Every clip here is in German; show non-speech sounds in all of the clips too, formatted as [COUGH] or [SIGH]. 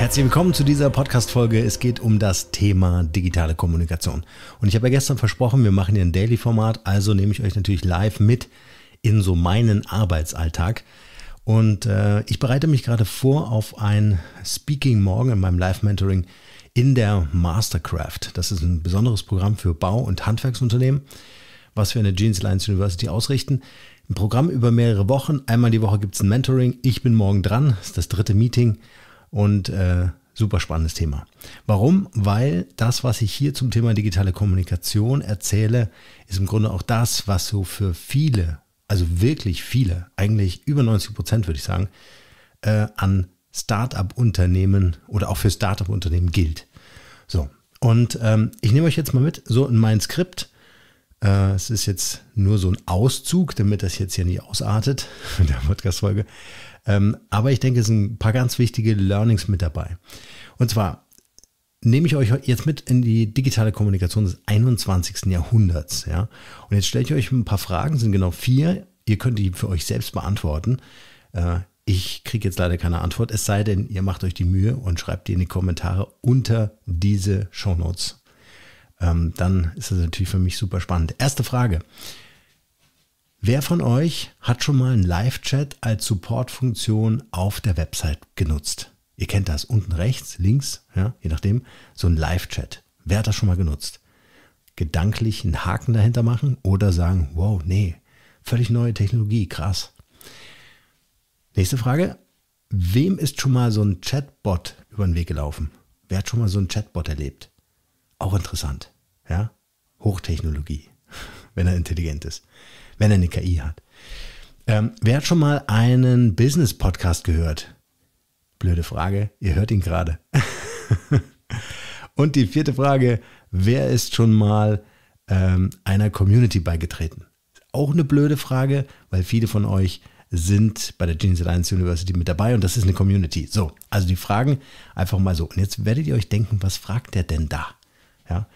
Herzlich willkommen zu dieser Podcast-Folge. Es geht um das Thema digitale Kommunikation. Und ich habe ja gestern versprochen, wir machen hier ein Daily-Format, also nehme ich euch natürlich live mit in so meinen Arbeitsalltag. Und äh, ich bereite mich gerade vor auf ein Speaking morgen in meinem Live-Mentoring in der Mastercraft. Das ist ein besonderes Programm für Bau- und Handwerksunternehmen, was wir in der Jeans Alliance University ausrichten. Ein Programm über mehrere Wochen. Einmal die Woche gibt es ein Mentoring. Ich bin morgen dran. Das ist das dritte Meeting. Und äh, super spannendes Thema. Warum? Weil das, was ich hier zum Thema digitale Kommunikation erzähle, ist im Grunde auch das, was so für viele, also wirklich viele, eigentlich über 90 Prozent würde ich sagen, äh, an startup unternehmen oder auch für startup unternehmen gilt. So, und ähm, ich nehme euch jetzt mal mit, so in mein Skript äh, es ist jetzt nur so ein Auszug, damit das jetzt hier nicht ausartet [LAUGHS] in der Podcast-Folge. Ähm, aber ich denke, es sind ein paar ganz wichtige Learnings mit dabei. Und zwar nehme ich euch jetzt mit in die digitale Kommunikation des 21. Jahrhunderts. Ja? Und jetzt stelle ich euch ein paar Fragen, sind genau vier. Ihr könnt die für euch selbst beantworten. Äh, ich kriege jetzt leider keine Antwort, es sei denn, ihr macht euch die Mühe und schreibt die in die Kommentare unter diese Shownotes ähm, dann ist das natürlich für mich super spannend. Erste Frage. Wer von euch hat schon mal einen Live-Chat als Support-Funktion auf der Website genutzt? Ihr kennt das unten rechts, links, ja, je nachdem, so ein Live-Chat. Wer hat das schon mal genutzt? Gedanklich einen Haken dahinter machen oder sagen, wow, nee, völlig neue Technologie, krass. Nächste Frage. Wem ist schon mal so ein Chatbot über den Weg gelaufen? Wer hat schon mal so ein Chatbot erlebt? Auch interessant. Ja? Hochtechnologie, [LAUGHS] wenn er intelligent ist, wenn er eine KI hat. Ähm, wer hat schon mal einen Business-Podcast gehört? Blöde Frage, ihr hört ihn gerade. [LAUGHS] Und die vierte Frage, wer ist schon mal ähm, einer Community beigetreten? Auch eine blöde Frage, weil viele von euch sind bei der Genius Alliance University mit dabei und das ist eine Community. So, also die Fragen einfach mal so. Und jetzt werdet ihr euch denken, was fragt der denn da? Ja?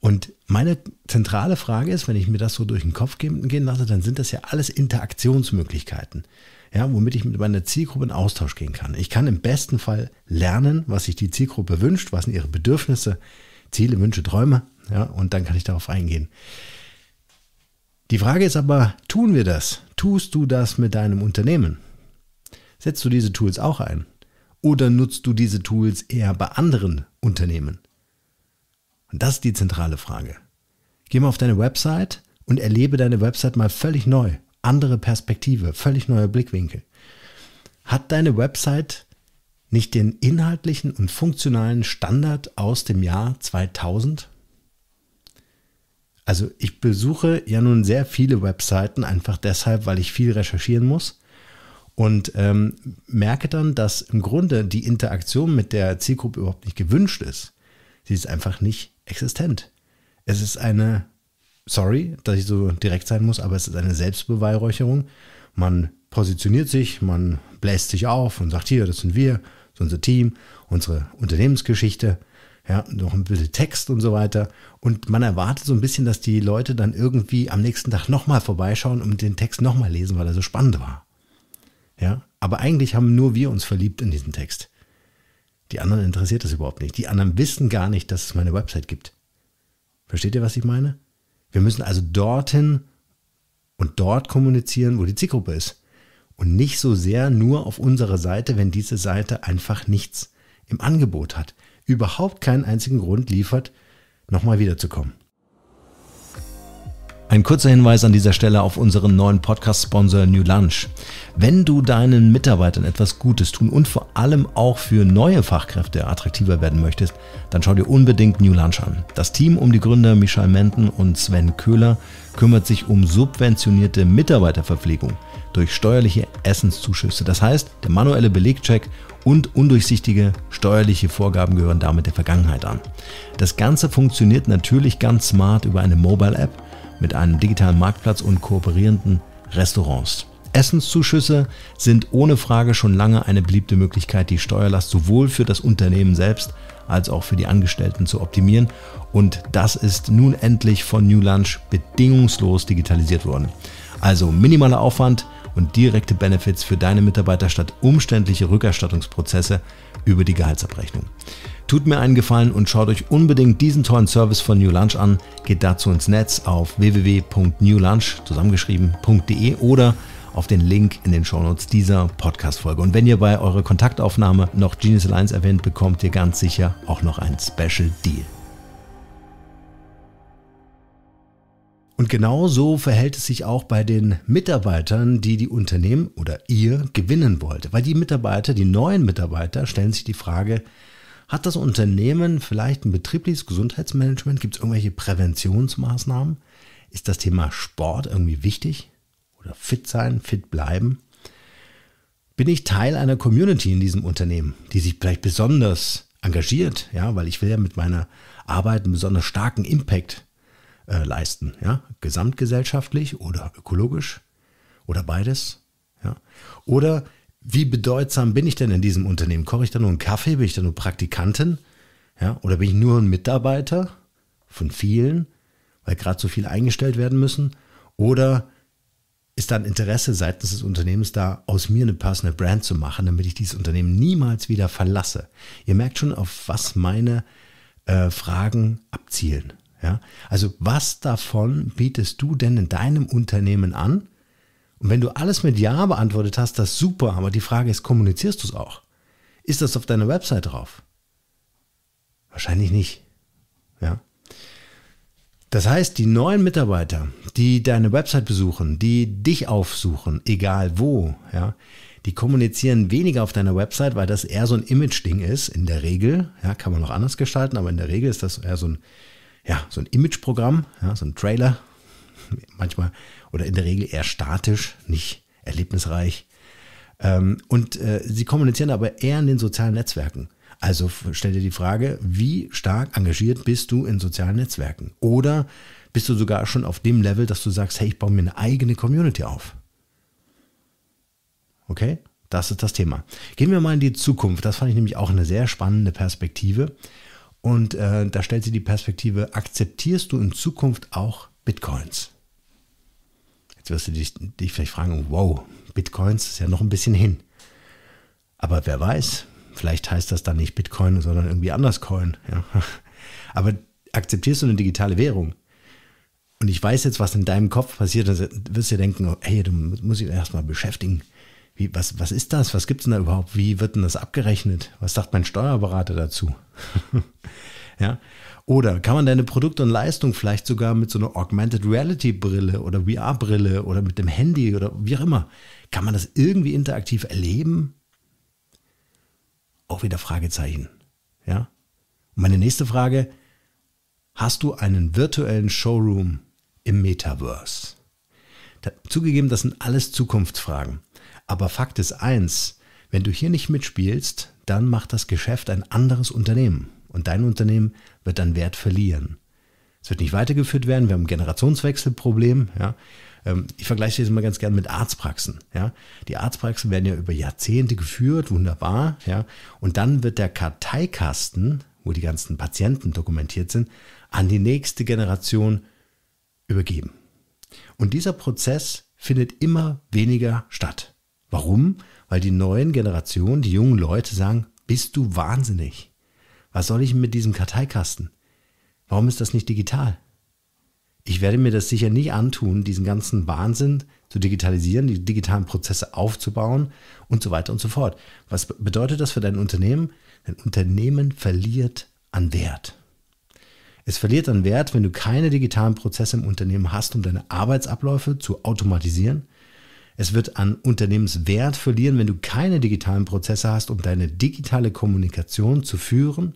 Und meine zentrale Frage ist, wenn ich mir das so durch den Kopf gehen lasse, dann sind das ja alles Interaktionsmöglichkeiten, ja, womit ich mit meiner Zielgruppe in Austausch gehen kann. Ich kann im besten Fall lernen, was sich die Zielgruppe wünscht, was sind ihre Bedürfnisse, Ziele, Wünsche, Träume, ja, und dann kann ich darauf eingehen. Die Frage ist aber, tun wir das? Tust du das mit deinem Unternehmen? Setzt du diese Tools auch ein? Oder nutzt du diese Tools eher bei anderen Unternehmen? Und das ist die zentrale Frage. Geh mal auf deine Website und erlebe deine Website mal völlig neu. Andere Perspektive, völlig neuer Blickwinkel. Hat deine Website nicht den inhaltlichen und funktionalen Standard aus dem Jahr 2000? Also ich besuche ja nun sehr viele Webseiten, einfach deshalb, weil ich viel recherchieren muss und ähm, merke dann, dass im Grunde die Interaktion mit der Zielgruppe überhaupt nicht gewünscht ist. Sie ist einfach nicht existent. Es ist eine, sorry, dass ich so direkt sein muss, aber es ist eine Selbstbeweihräucherung. Man positioniert sich, man bläst sich auf und sagt, hier, das sind wir, das ist unser Team, unsere Unternehmensgeschichte, ja, noch ein bisschen Text und so weiter. Und man erwartet so ein bisschen, dass die Leute dann irgendwie am nächsten Tag nochmal vorbeischauen und den Text nochmal lesen, weil er so spannend war. Ja, aber eigentlich haben nur wir uns verliebt in diesen Text. Die anderen interessiert das überhaupt nicht. Die anderen wissen gar nicht, dass es meine Website gibt. Versteht ihr, was ich meine? Wir müssen also dorthin und dort kommunizieren, wo die Zielgruppe ist. Und nicht so sehr nur auf unserer Seite, wenn diese Seite einfach nichts im Angebot hat. Überhaupt keinen einzigen Grund liefert, nochmal wiederzukommen. Ein kurzer Hinweis an dieser Stelle auf unseren neuen Podcast-Sponsor New Lunch. Wenn du deinen Mitarbeitern etwas Gutes tun und vor allem auch für neue Fachkräfte attraktiver werden möchtest, dann schau dir unbedingt New Lunch an. Das Team um die Gründer Michael Menten und Sven Köhler kümmert sich um subventionierte Mitarbeiterverpflegung durch steuerliche Essenszuschüsse. Das heißt, der manuelle Belegcheck und undurchsichtige steuerliche Vorgaben gehören damit der Vergangenheit an. Das Ganze funktioniert natürlich ganz smart über eine Mobile-App mit einem digitalen Marktplatz und kooperierenden Restaurants. Essenszuschüsse sind ohne Frage schon lange eine beliebte Möglichkeit, die Steuerlast sowohl für das Unternehmen selbst als auch für die Angestellten zu optimieren. Und das ist nun endlich von New Lunch bedingungslos digitalisiert worden. Also minimaler Aufwand und direkte Benefits für deine Mitarbeiter statt umständliche Rückerstattungsprozesse über die Gehaltsabrechnung. Tut mir einen Gefallen und schaut euch unbedingt diesen tollen Service von New Lunch an. Geht dazu ins Netz auf www.newlunch zusammengeschrieben.de oder auf den Link in den Shownotes dieser Podcast-Folge. Und wenn ihr bei eurer Kontaktaufnahme noch Genius Alliance erwähnt, bekommt ihr ganz sicher auch noch einen Special Deal. Und genau so verhält es sich auch bei den Mitarbeitern, die die Unternehmen oder ihr gewinnen wollte. Weil die Mitarbeiter, die neuen Mitarbeiter, stellen sich die Frage, hat das Unternehmen vielleicht ein betriebliches Gesundheitsmanagement? Gibt es irgendwelche Präventionsmaßnahmen? Ist das Thema Sport irgendwie wichtig? Oder fit sein, fit bleiben? Bin ich Teil einer Community in diesem Unternehmen, die sich vielleicht besonders engagiert, ja, weil ich will ja mit meiner Arbeit einen besonders starken Impact äh, leisten, ja, gesamtgesellschaftlich oder ökologisch oder beides, ja. Oder wie bedeutsam bin ich denn in diesem Unternehmen? Koche ich da nur einen Kaffee? Bin ich da nur Praktikantin? Ja, oder bin ich nur ein Mitarbeiter von vielen, weil gerade so viel eingestellt werden müssen? Oder ist da ein Interesse seitens des Unternehmens da, aus mir eine Personal Brand zu machen, damit ich dieses Unternehmen niemals wieder verlasse? Ihr merkt schon, auf was meine äh, Fragen abzielen. Ja? Also was davon bietest du denn in deinem Unternehmen an, und wenn du alles mit Ja beantwortet hast, das ist super, aber die Frage ist, kommunizierst du es auch? Ist das auf deiner Website drauf? Wahrscheinlich nicht. Ja. Das heißt, die neuen Mitarbeiter, die deine Website besuchen, die dich aufsuchen, egal wo, ja, die kommunizieren weniger auf deiner Website, weil das eher so ein Image-Ding ist, in der Regel. Ja, kann man auch anders gestalten, aber in der Regel ist das eher so ein, ja, so ein Image-Programm, ja, so ein Trailer. [LAUGHS] Manchmal oder in der Regel eher statisch, nicht erlebnisreich. Ähm, und äh, sie kommunizieren aber eher in den sozialen Netzwerken. Also stell dir die Frage, wie stark engagiert bist du in sozialen Netzwerken? Oder bist du sogar schon auf dem Level, dass du sagst, hey, ich baue mir eine eigene Community auf? Okay? Das ist das Thema. Gehen wir mal in die Zukunft. Das fand ich nämlich auch eine sehr spannende Perspektive. Und äh, da stellt sie die Perspektive, akzeptierst du in Zukunft auch Bitcoins? Jetzt wirst du dich, dich vielleicht fragen, wow, Bitcoins ist ja noch ein bisschen hin. Aber wer weiß, vielleicht heißt das dann nicht Bitcoin, sondern irgendwie anders Coin. Ja. [LAUGHS] Aber akzeptierst du eine digitale Währung? Und ich weiß jetzt, was in deinem Kopf passiert, dann wirst du dir denken, hey, du musst dich erstmal beschäftigen. Wie, was, was ist das? Was gibt es denn da überhaupt? Wie wird denn das abgerechnet? Was sagt mein Steuerberater dazu? [LAUGHS] Ja? Oder kann man deine Produkte und Leistung vielleicht sogar mit so einer Augmented Reality Brille oder VR Brille oder mit dem Handy oder wie auch immer, kann man das irgendwie interaktiv erleben? Auch wieder Fragezeichen. Ja? Und meine nächste Frage, hast du einen virtuellen Showroom im Metaverse? Da, zugegeben, das sind alles Zukunftsfragen. Aber Fakt ist eins, wenn du hier nicht mitspielst, dann macht das Geschäft ein anderes Unternehmen. Und dein Unternehmen wird dann Wert verlieren. Es wird nicht weitergeführt werden. Wir haben ein Generationswechselproblem. Ja. Ähm, ich vergleiche das immer ganz gerne mit Arztpraxen. Ja. Die Arztpraxen werden ja über Jahrzehnte geführt, wunderbar. Ja. Und dann wird der Karteikasten, wo die ganzen Patienten dokumentiert sind, an die nächste Generation übergeben. Und dieser Prozess findet immer weniger statt. Warum? Weil die neuen Generationen, die jungen Leute sagen, bist du wahnsinnig? Was soll ich mit diesem Karteikasten? Warum ist das nicht digital? Ich werde mir das sicher nicht antun, diesen ganzen Wahnsinn zu digitalisieren, die digitalen Prozesse aufzubauen und so weiter und so fort. Was bedeutet das für dein Unternehmen? Dein Unternehmen verliert an Wert. Es verliert an Wert, wenn du keine digitalen Prozesse im Unternehmen hast, um deine Arbeitsabläufe zu automatisieren. Es wird an Unternehmenswert verlieren, wenn du keine digitalen Prozesse hast, um deine digitale Kommunikation zu führen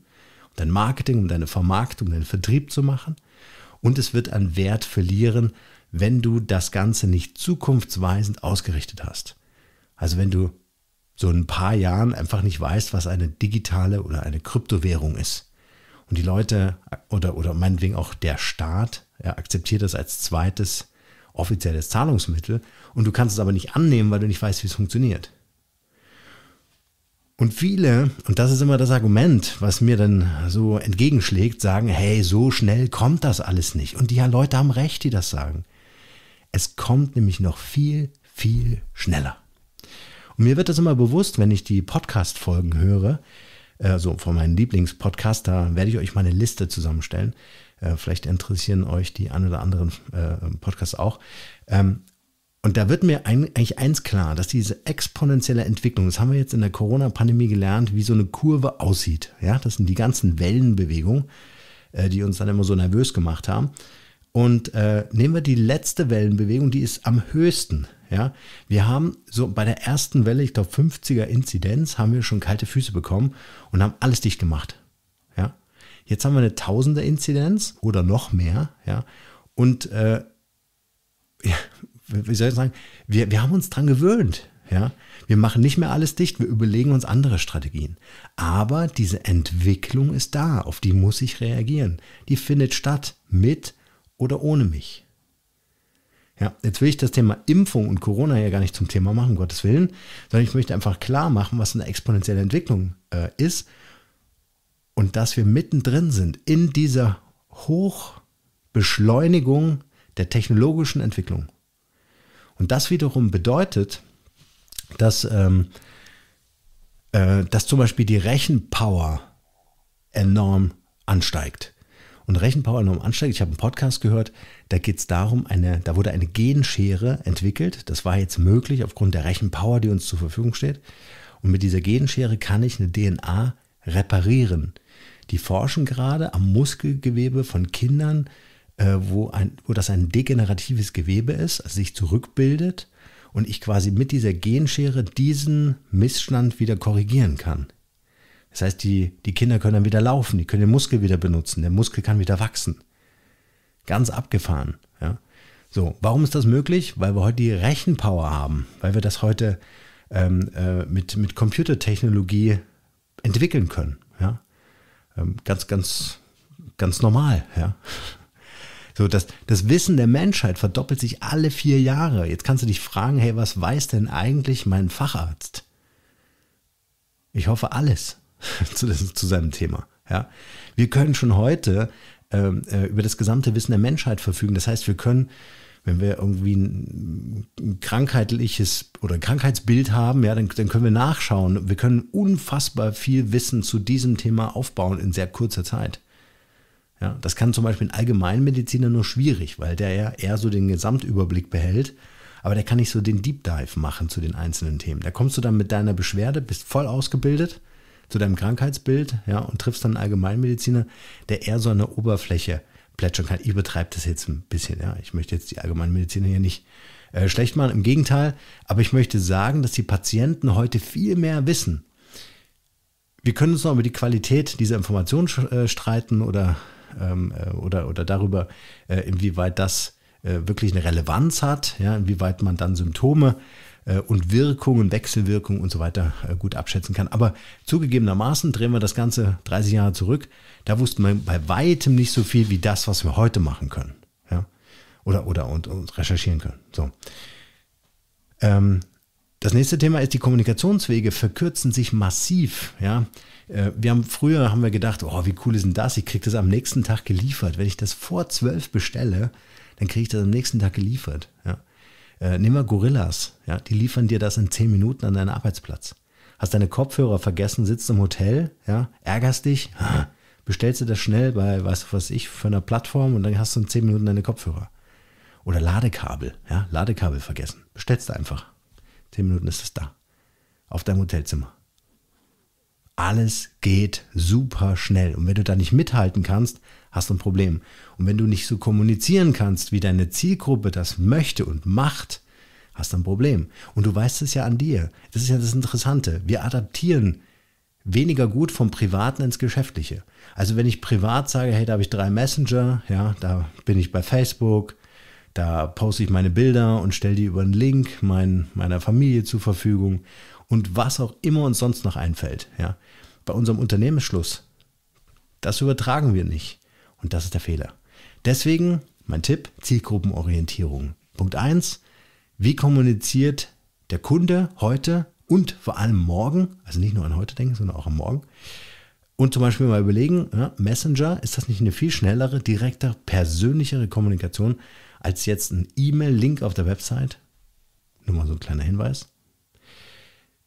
dein Marketing, um deine Vermarktung, deinen Vertrieb zu machen. Und es wird an Wert verlieren, wenn du das Ganze nicht zukunftsweisend ausgerichtet hast. Also wenn du so in ein paar Jahren einfach nicht weißt, was eine digitale oder eine Kryptowährung ist. Und die Leute oder, oder meinetwegen auch der Staat ja, akzeptiert das als zweites offizielles Zahlungsmittel und du kannst es aber nicht annehmen, weil du nicht weißt, wie es funktioniert. Und viele, und das ist immer das Argument, was mir dann so entgegenschlägt, sagen, hey, so schnell kommt das alles nicht. Und die Leute haben recht, die das sagen. Es kommt nämlich noch viel, viel schneller. Und mir wird das immer bewusst, wenn ich die Podcast-Folgen höre, also von meinen Lieblingspodcasts, da werde ich euch mal eine Liste zusammenstellen. Äh, vielleicht interessieren euch die ein oder anderen äh, Podcasts auch. Ähm, und da wird mir eigentlich eins klar, dass diese exponentielle Entwicklung, das haben wir jetzt in der Corona-Pandemie gelernt, wie so eine Kurve aussieht. Ja, das sind die ganzen Wellenbewegungen, äh, die uns dann immer so nervös gemacht haben. Und äh, nehmen wir die letzte Wellenbewegung, die ist am höchsten. Ja, wir haben so bei der ersten Welle, ich glaube 50er Inzidenz, haben wir schon kalte Füße bekommen und haben alles dicht gemacht. Ja, jetzt haben wir eine Tausender Inzidenz oder noch mehr. Ja, und äh, ja, wie soll ich sagen, wir, wir haben uns dran gewöhnt. Ja? Wir machen nicht mehr alles dicht, wir überlegen uns andere Strategien. Aber diese Entwicklung ist da, auf die muss ich reagieren. Die findet statt, mit oder ohne mich. Ja, jetzt will ich das Thema Impfung und Corona ja gar nicht zum Thema machen, um Gottes Willen, sondern ich möchte einfach klar machen, was eine exponentielle Entwicklung äh, ist und dass wir mittendrin sind in dieser Hochbeschleunigung der technologischen Entwicklung. Und das wiederum bedeutet, dass, ähm, äh, dass zum Beispiel die Rechenpower enorm ansteigt. Und Rechenpower enorm ansteigt. Ich habe einen Podcast gehört, da geht es darum, eine, da wurde eine Genschere entwickelt. Das war jetzt möglich aufgrund der Rechenpower, die uns zur Verfügung steht. Und mit dieser Genschere kann ich eine DNA reparieren. Die forschen gerade am Muskelgewebe von Kindern, äh, wo, ein, wo das ein degeneratives Gewebe ist, also sich zurückbildet und ich quasi mit dieser Genschere diesen Missstand wieder korrigieren kann. Das heißt, die, die Kinder können dann wieder laufen, die können den Muskel wieder benutzen, der Muskel kann wieder wachsen. Ganz abgefahren. Ja. So, warum ist das möglich? Weil wir heute die Rechenpower haben, weil wir das heute ähm, äh, mit, mit Computertechnologie entwickeln können. Ja. Ähm, ganz, ganz, ganz normal. Ja. So, das, das Wissen der Menschheit verdoppelt sich alle vier Jahre. Jetzt kannst du dich fragen, hey, was weiß denn eigentlich mein Facharzt? Ich hoffe alles [LAUGHS] zu, zu seinem Thema. Ja? Wir können schon heute ähm, äh, über das gesamte Wissen der Menschheit verfügen. Das heißt, wir können wenn wir irgendwie ein, ein krankheitliches oder ein Krankheitsbild haben, ja, dann, dann, können wir nachschauen. Wir können unfassbar viel Wissen zu diesem Thema aufbauen in sehr kurzer Zeit. Ja, das kann zum Beispiel ein Allgemeinmediziner nur schwierig, weil der ja eher so den Gesamtüberblick behält, aber der kann nicht so den Deep Dive machen zu den einzelnen Themen. Da kommst du dann mit deiner Beschwerde, bist voll ausgebildet zu deinem Krankheitsbild, ja, und triffst dann einen Allgemeinmediziner, der eher so eine Oberfläche plätschern kann. Ich betreibe das jetzt ein bisschen, ja. Ich möchte jetzt die Allgemeinmediziner hier nicht äh, schlecht machen, im Gegenteil, aber ich möchte sagen, dass die Patienten heute viel mehr wissen. Wir können uns noch über die Qualität dieser Informationen äh, streiten oder ähm, äh, oder, oder darüber, äh, inwieweit das äh, wirklich eine Relevanz hat, ja, inwieweit man dann Symptome äh, und Wirkungen, Wechselwirkungen und so weiter äh, gut abschätzen kann. Aber zugegebenermaßen drehen wir das Ganze 30 Jahre zurück. Da wussten wir bei weitem nicht so viel wie das, was wir heute machen können. Ja? Oder, oder und, und recherchieren können. So. Ähm, das nächste Thema ist, die Kommunikationswege verkürzen sich massiv. Ja? Äh, wir haben früher haben wir gedacht, oh, wie cool ist denn das? Ich kriege das am nächsten Tag geliefert. Wenn ich das vor zwölf bestelle, dann kriege ich das am nächsten Tag geliefert. Ja? Äh, nimm mal Gorillas, ja? die liefern dir das in zehn Minuten an deinen Arbeitsplatz. Hast deine Kopfhörer vergessen, sitzt im Hotel, ja? ärgerst dich, [LAUGHS] bestellst du das schnell bei, was ich, für einer Plattform und dann hast du in zehn Minuten deine Kopfhörer. Oder Ladekabel, ja? Ladekabel vergessen. Bestellst du einfach Zehn Minuten ist es da. Auf deinem Hotelzimmer. Alles geht super schnell. Und wenn du da nicht mithalten kannst, hast du ein Problem. Und wenn du nicht so kommunizieren kannst, wie deine Zielgruppe das möchte und macht, hast du ein Problem. Und du weißt es ja an dir. Das ist ja das Interessante. Wir adaptieren weniger gut vom Privaten ins Geschäftliche. Also wenn ich privat sage, hey, da habe ich drei Messenger, ja, da bin ich bei Facebook, da poste ich meine Bilder und stelle die über einen Link mein, meiner Familie zur Verfügung und was auch immer uns sonst noch einfällt. Ja. Bei unserem Unternehmensschluss, das übertragen wir nicht. Und das ist der Fehler. Deswegen mein Tipp, Zielgruppenorientierung. Punkt 1, wie kommuniziert der Kunde heute und vor allem morgen, also nicht nur an heute denken, sondern auch am Morgen. Und zum Beispiel mal überlegen, ja, Messenger, ist das nicht eine viel schnellere, direkter, persönlichere Kommunikation als jetzt ein E-Mail-Link auf der Website. Nur mal so ein kleiner Hinweis.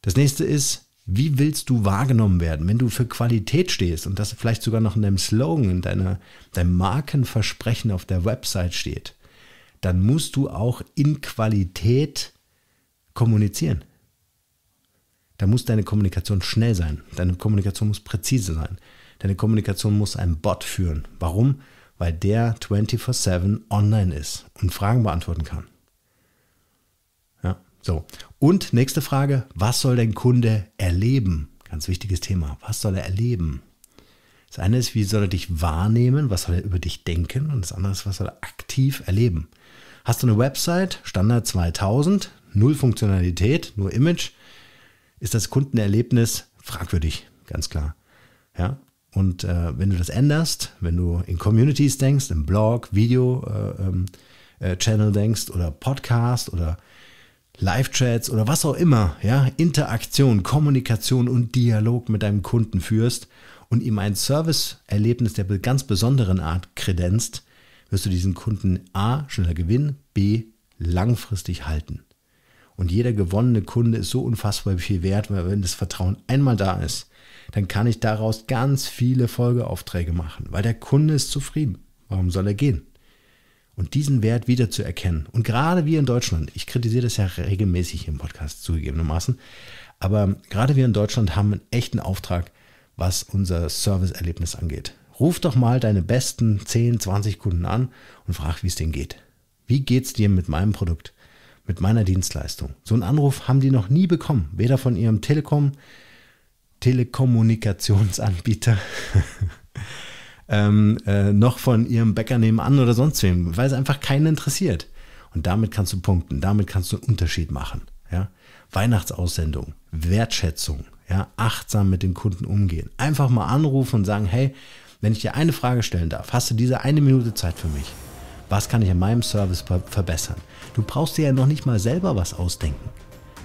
Das nächste ist, wie willst du wahrgenommen werden, wenn du für Qualität stehst und das vielleicht sogar noch in deinem Slogan, in deiner, deinem Markenversprechen auf der Website steht, dann musst du auch in Qualität kommunizieren. Da muss deine Kommunikation schnell sein, deine Kommunikation muss präzise sein, deine Kommunikation muss einen Bot führen. Warum? weil der 24-7 online ist und Fragen beantworten kann. Ja, so. Und nächste Frage: Was soll dein Kunde erleben? Ganz wichtiges Thema. Was soll er erleben? Das eine ist, wie soll er dich wahrnehmen? Was soll er über dich denken? Und das andere ist, was soll er aktiv erleben? Hast du eine Website, Standard 2000, null Funktionalität, nur Image, ist das Kundenerlebnis fragwürdig, ganz klar. Ja, und äh, wenn du das änderst, wenn du in Communities denkst, im Blog, Video-Channel äh, ähm, äh, denkst oder Podcast oder Live-Chats oder was auch immer, ja, Interaktion, Kommunikation und Dialog mit deinem Kunden führst und ihm ein Service-Erlebnis der ganz besonderen Art kredenzt, wirst du diesen Kunden A schneller gewinnen, B langfristig halten. Und jeder gewonnene Kunde ist so unfassbar viel wert, weil wenn das Vertrauen einmal da ist, dann kann ich daraus ganz viele Folgeaufträge machen, weil der Kunde ist zufrieden. Warum soll er gehen? Und diesen Wert wiederzuerkennen. Und gerade wir in Deutschland, ich kritisiere das ja regelmäßig im Podcast zugegebenermaßen, aber gerade wir in Deutschland haben einen echten Auftrag, was unser Serviceerlebnis angeht. Ruf doch mal deine besten 10, 20 Kunden an und frag, wie es denen geht. Wie geht es dir mit meinem Produkt? Mit meiner Dienstleistung? So einen Anruf haben die noch nie bekommen, weder von ihrem Telekom Telekommunikationsanbieter [LAUGHS] ähm, äh, noch von ihrem Bäcker nebenan oder sonst wem, weil es einfach keinen interessiert. Und damit kannst du punkten, damit kannst du einen Unterschied machen. Ja? Weihnachtsaussendung, Wertschätzung, ja? achtsam mit den Kunden umgehen. Einfach mal anrufen und sagen, hey, wenn ich dir eine Frage stellen darf, hast du diese eine Minute Zeit für mich? Was kann ich an meinem Service verbessern? Du brauchst dir ja noch nicht mal selber was ausdenken.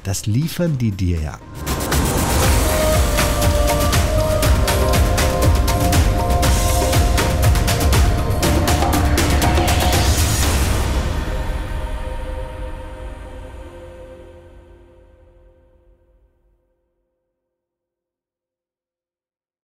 Das liefern die dir ja.